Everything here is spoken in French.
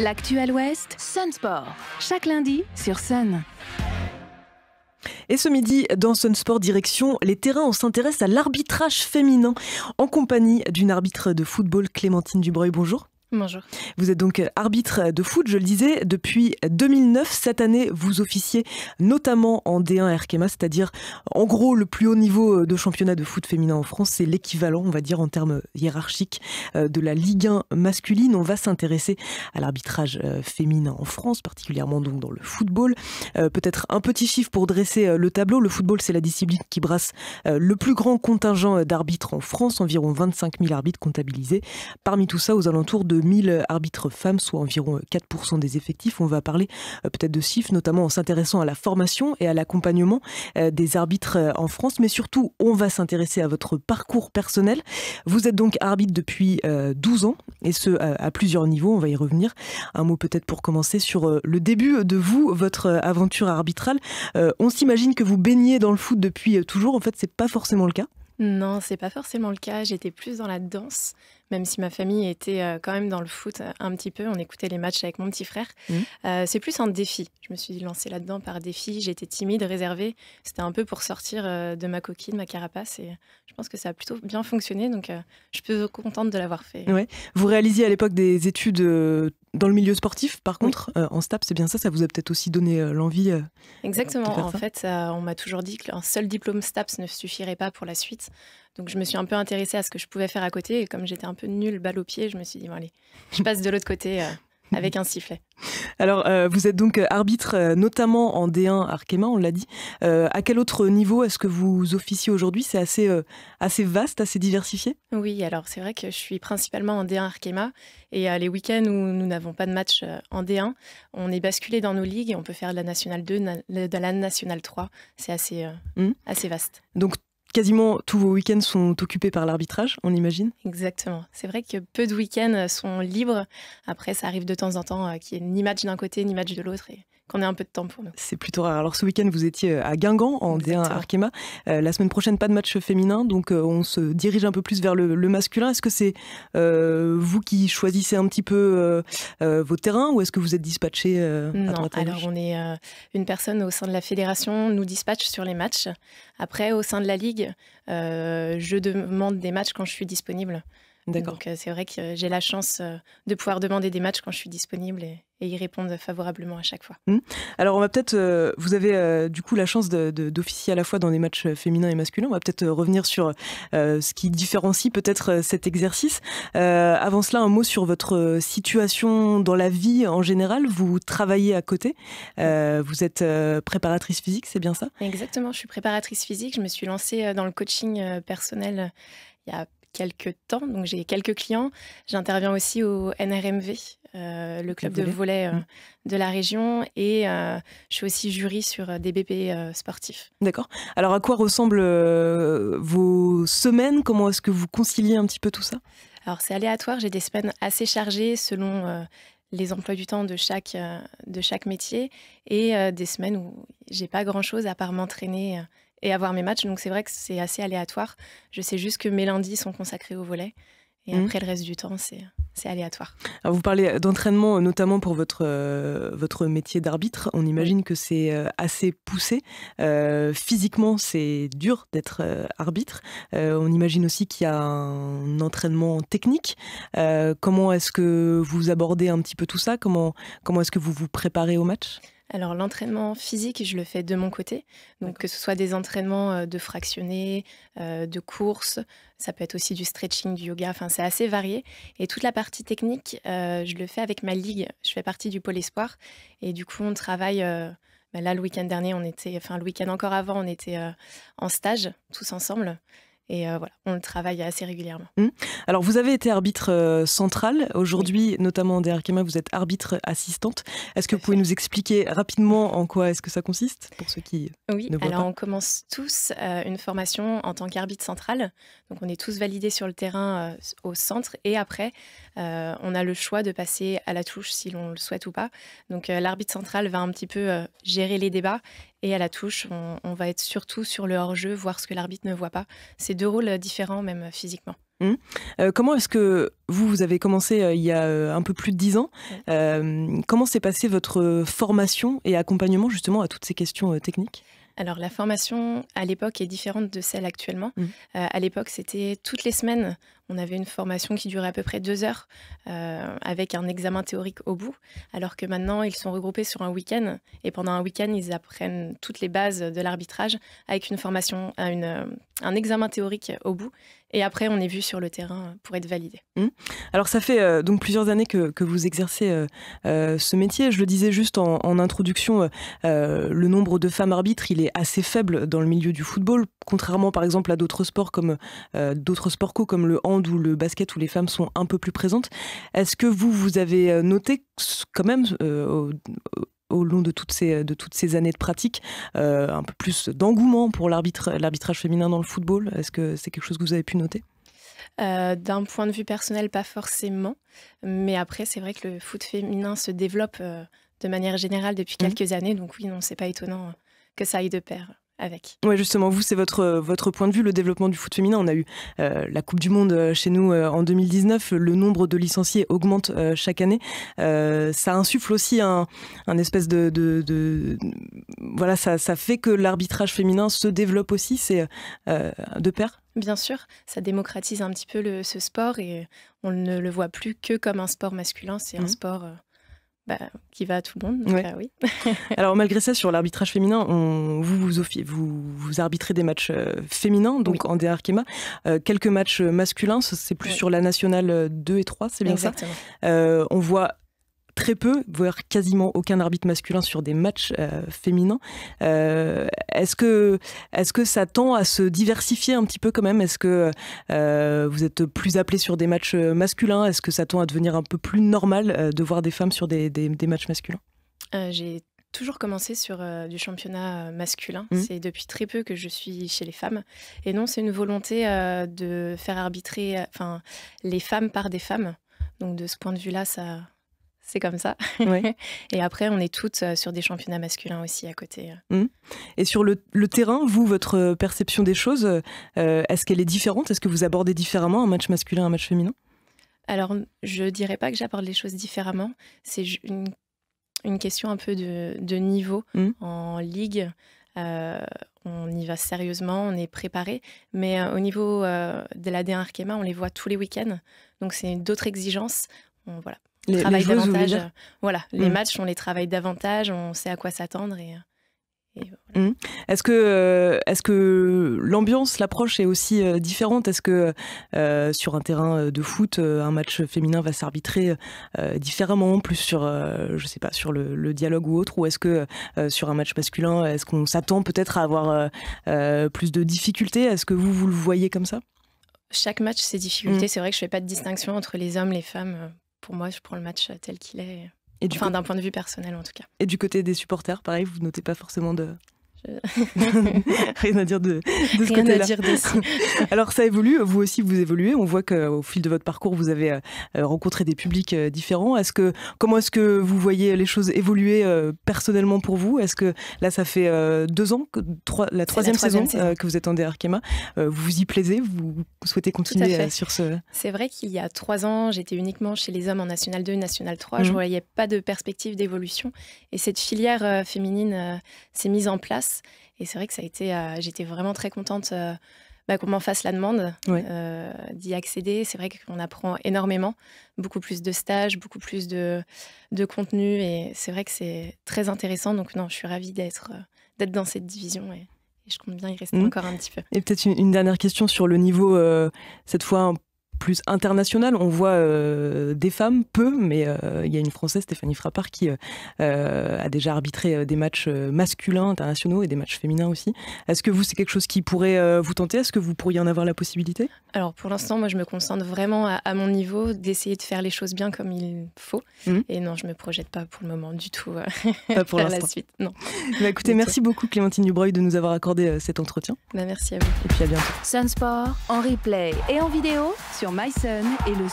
L'actuel Ouest, Sun Sport. Chaque lundi sur Sun. Et ce midi, dans Sun Sport Direction, les terrains, on s'intéresse à l'arbitrage féminin en compagnie d'une arbitre de football, Clémentine Dubreuil. Bonjour. Bonjour. Vous êtes donc euh, arbitre de foot, je le disais, depuis 2009. Cette année, vous officiez notamment en D1 Erkema, c'est-à-dire en gros le plus haut niveau euh, de championnat de foot féminin en France. C'est l'équivalent, on va dire, en termes euh, hiérarchiques de la Ligue 1 masculine. On va s'intéresser à l'arbitrage féminin en France, particulièrement donc dans le football. Peut-être un petit chiffre pour dresser le tableau. Le football, c'est la discipline qui brasse le plus grand contingent d'arbitres en France, environ 25 000 arbitres comptabilisés. Parmi tout ça, aux alentours de 1000 arbitres femmes, soit environ 4% euh, des effectifs. On va parler euh, peut-être de chiffres, notamment en s'intéressant à la formation et à l'accompagnement euh, des arbitres en France. Mais surtout, on va s'intéresser à votre parcours personnel. Vous êtes donc arbitre depuis 12 ans, et ce, à plusieurs niveaux. On va y revenir. Un mot peut-être pour commencer sur le début de vous, votre aventure arbitrale. On s'imagine que vous baignez dans le foot depuis toujours. En fait, c'est pas forcément le cas. Non, c'est pas forcément le cas. J'étais plus dans la danse même si ma famille était euh, quand même dans le foot euh, un petit peu. On écoutait les matchs avec mon petit frère. Mmh. Euh, c'est plus un défi. Je me suis lancée là-dedans par défi. J'étais timide, réservée. C'était un peu pour sortir de ma coquille, de ma carapace. Et je pense que ça a plutôt bien fonctionné. Donc, je suis contente de l'avoir fait. Ouais. Vous réalisiez à l'époque des études dans le milieu sportif, par contre, euh, en STAP, c'est bien ça, ça vous a peut-être aussi donné euh, l'envie. Euh, Exactement, en fait, on m'a toujours dit qu'un seul diplôme STAPS ne suffirait pas pour la suite. Donc je me suis un peu intéressée à ce que je pouvais faire à côté, et comme j'étais un peu nulle, balle au pied, je me suis dit, bon allez, je passe de l'autre côté. avec un sifflet. Alors, euh, vous êtes donc euh, arbitre, euh, notamment en D1 Arkema, on l'a dit. à quel autre niveau est-ce que vous officiez aujourd'hui C'est assez, assez vaste, assez diversifié Oui, alors c'est vrai que je suis principalement en D1 Arkema. Et les week-ends où nous n'avons pas de match en D1, on est basculé dans nos ligues et on peut faire de la Nationale 2, de la Nationale 3. C'est assez, mmh. assez vaste. Donc, quasiment tous vos week-ends sont occupés par l'arbitrage, on imagine Exactement. C'est vrai que peu de week-ends sont libres. Après, ça arrive de temps en temps euh, qu'il n'y ait ni match d'un côté, ni match de l'autre qu'on ait un peu de temps pour nous. C'est plutôt rare. Alors ce week-end, vous étiez euh, à Guingamp, en D1 Arkema. Euh, la semaine prochaine, pas de match féminin, donc euh, on se dirige un peu plus vers le, masculin. Est-ce que c'est vous qui choisissez un petit peu vos terrains ou est-ce que vous êtes dispatché Non, alors on est une personne au sein de la fédération, nous dispatche sur les matchs. Après, au sein de la ligue, je demande des matchs quand je suis disponible. Donc euh, c'est vrai que euh, j'ai la chance euh, de pouvoir demander des matchs quand je suis disponible et, et ils répondent favorablement à chaque fois. Mmh. Alors on va peut-être, vous avez du coup la chance d'officier à la fois dans des matchs féminins et masculins. On va peut-être revenir sur ce qui différencie peut-être cet exercice. avant cela, un mot sur votre situation dans la vie en général. Vous travaillez à côté. Mmh. vous êtes préparatrice physique, c'est bien ça Exactement. Je suis préparatrice physique. Je me suis lancée dans le coaching personnel il y a quelques temps. Donc j'ai quelques clients. J'interviens aussi au NRMV, euh, le club de volet euh, mm. de la région, et euh, je suis aussi jury sur des BP sportifs. D'accord. Alors à quoi ressemblent vos semaines Comment est-ce que vous conciliez un petit peu tout ça Alors c'est aléatoire. J'ai des semaines assez chargées selon les emplois du temps de chaque, de chaque métier et des semaines où j'ai pas grand chose à part m'entraîner et avoir mes matchs. Donc c'est vrai que c'est assez aléatoire. Je sais juste que mes lundis sont consacrés au volet. Et mhm. après, le reste du temps, c'est aléatoire. vous parlez d'entraînement notamment pour votre, euh, votre métier d'arbitre. On imagine que c'est euh, assez poussé. Euh, physiquement, c'est dur d'être arbitre. on imagine aussi qu'il y a un entraînement technique. comment est-ce que vous abordez un petit peu tout ça Comment, comment est-ce que vous vous préparez au match alors l'entraînement physique, je le fais de mon côté. Donc que ce soit des entraînements euh, de fractionnés, euh, de courses, ça peut être aussi du stretching, du yoga, enfin c'est assez varié. Et toute la partie technique, euh, je le fais avec ma ligue. Je fais partie du pôle espoir. Et du coup, on travaille... Bah, là, le week-end dernier, on était, enfin le week-end encore avant, on était en stage tous ensemble. Et euh, voilà, on le travaille assez régulièrement. Mmh. Alors, vous avez été arbitre euh, central. Aujourd'hui, notamment en DRKMA, vous êtes arbitre assistante. Est-ce que vous pouvez nous expliquer rapidement en quoi est-ce que ça consiste pour ceux qui oui. ne alors, on commence tous euh, une formation en tant qu'arbitre central. Donc, on est tous validés sur le terrain au centre. Et après, on a le choix de passer à la touche si l'on le souhaite ou pas. Donc, l'arbitre central va un petit peu gérer les débats et à la touche. On, va être surtout sur le hors-jeu, voir ce que l'arbitre ne voit pas. C'est deux rôles euh, différents, même euh, physiquement. Hum. Euh, comment est-ce que vous, vous avez commencé il y a un peu plus de dix ans Comment s'est passée votre formation et accompagnement justement à toutes ces questions techniques alors la formation à l'époque est différente de celle actuellement. Hum. à l'époque, c'était toutes les semaines, on avait une formation qui durait à peu près deux heures euh, avec un examen théorique au bout, alors que maintenant ils sont regroupés sur un week-end et pendant un week-end ils apprennent toutes les bases de l'arbitrage avec une formation, euh, une, euh, un examen théorique au bout et après on est vu sur le terrain pour être validé. Mmh. Alors ça fait donc plusieurs années que, vous exercez ce métier. Je le disais juste en, introduction, le nombre de femmes arbitres il est assez faible dans le milieu du football, contrairement par exemple à d'autres sports comme d'autres sports comme le où le basket, où les femmes sont un peu plus présentes. Est-ce que vous, vous avez euh, noté quand même euh, au, long de toutes ces, années de pratique euh, un peu plus d'engouement pour l'arbitrage féminin dans le football Est-ce que c'est quelque chose que vous avez pu noter D'un point de vue personnel, pas forcément. Mais après, c'est vrai que le foot féminin se développe de manière générale depuis mmh. quelques années. Donc oui, non, c'est pas étonnant que ça aille de pair avec. Oui, justement, vous, c'est votre, euh, votre point de vue, le développement du foot féminin. On a eu euh, la Coupe du Monde euh, chez nous en 2019. Le nombre de licenciés augmente chaque année. ça insuffle aussi un, espèce de, Voilà, ça, fait que l'arbitrage féminin se développe aussi. C'est de pair Bien sûr, ça démocratise un petit peu ce sport et on ne le voit plus que comme un sport masculin, c'est un mmh. sport bah, qui va à tout le monde. Euh, Alors malgré ça, sur l'arbitrage féminin, vous, vous, vous, arbitrez des matchs euh, féminins, donc en DRKEMA. E euh, quelques matchs masculins, c'est plus sur la nationale 2 et 3, c'est bien ça. on voit très peu, voire quasiment aucun arbitre masculin sur des matchs euh, féminins. Euh, est-ce que, est que ça tend à se diversifier un petit peu quand même Est-ce que euh, vous êtes plus appelé sur des matchs masculins Est-ce que ça tend à devenir un peu plus normal de voir des femmes sur des, matchs masculins J'ai toujours commencé sur du championnat masculin. Mmh. C'est depuis très peu que je suis chez les femmes. Et non, c'est une volonté de faire arbitrer enfin, les femmes par des femmes. Donc de ce point de vue-là, ça, c'est comme ça. et après, on est toutes euh, sur des championnats masculins aussi à côté. Euh. Mmh. Et sur le, terrain, vous, votre euh, perception des choses, est-ce qu'elle est différente Est-ce que vous abordez différemment un match masculin, un match féminin Alors, je dirais pas que j'aborde les choses différemment. C'est une, question un peu de, niveau mmh. en ligue. on y va sérieusement, on est préparé. Mais au niveau de la D1 Arkema, on les voit tous les week-ends. Donc, c'est d'autres exigences. On, voilà, les, voilà, les mm. matchs, on les travaille davantage, on sait à quoi s'attendre mm. Est-ce que, euh, est que l'ambiance, l'approche est aussi euh, différente Est-ce que euh, sur un terrain de foot, un match féminin va s'arbitrer différemment, plus sur, je sais pas, sur le, dialogue ou autre Ou est-ce que sur un match masculin, est-ce qu'on s'attend peut-être à avoir plus de difficultés Est-ce que vous, vous le voyez comme ça chaque match, c'est difficultés. Mm. C'est vrai que je fais pas de distinction entre les hommes, les femmes pour moi, je prends le match tel qu'il est. Et enfin, d'un point de vue personnel en tout cas. Et du côté des supporters, pareil, vous notez pas forcément de. Rien à dire de, ce côté-là. Alors ça évolue, vous aussi vous évoluez. On voit qu'au euh, fil de votre parcours, vous avez euh, euh, rencontré des publics différents. comment est-ce que vous voyez les choses évoluer personnellement pour vous Est-ce que là, ça fait deux ans, la troisième, saison, que vous êtes en DRKMA, vous vous y plaisez Vous souhaitez continuer sur ce C'est vrai qu'il y a trois ans, j'étais uniquement chez les hommes en National 2, National 3. Je ne mhm. voyais pas de perspective d'évolution, et cette filière féminine s'est mise en place et c'est vrai que ça a été, euh, j'étais vraiment très contente euh, bah, qu'on m'en fasse la demande, euh, d'y accéder. C'est vrai qu'on apprend énormément, beaucoup plus de stages, beaucoup plus de, de contenu. Et c'est vrai que c'est très intéressant. Donc non, je suis ravie d'être d'être dans cette division. Et... je compte bien y rester mmh. encore un petit peu. Et peut-être une, dernière question sur le niveau, cette fois un plus internationale. On voit euh, des femmes, peu, mais euh, il y a une Française, Stéphanie Frappard, qui euh, a déjà arbitré des matchs masculins internationaux et des matchs féminins aussi. Est-ce que vous, c'est quelque chose qui pourrait vous tenter Est-ce que vous pourriez en avoir la possibilité Alors pour l'instant, moi, je me concentre vraiment à, mon niveau d'essayer de faire les choses bien comme il faut. Mmh. Et non, je me projette pas pour le moment du tout. Pas pour la suite, non. Bah, écoutez, merci beaucoup Clémentine Dubreuil de nous avoir accordé cet entretien. Bah, merci à vous. Et puis à bientôt. Sunsport en replay et en vidéo sur myson et le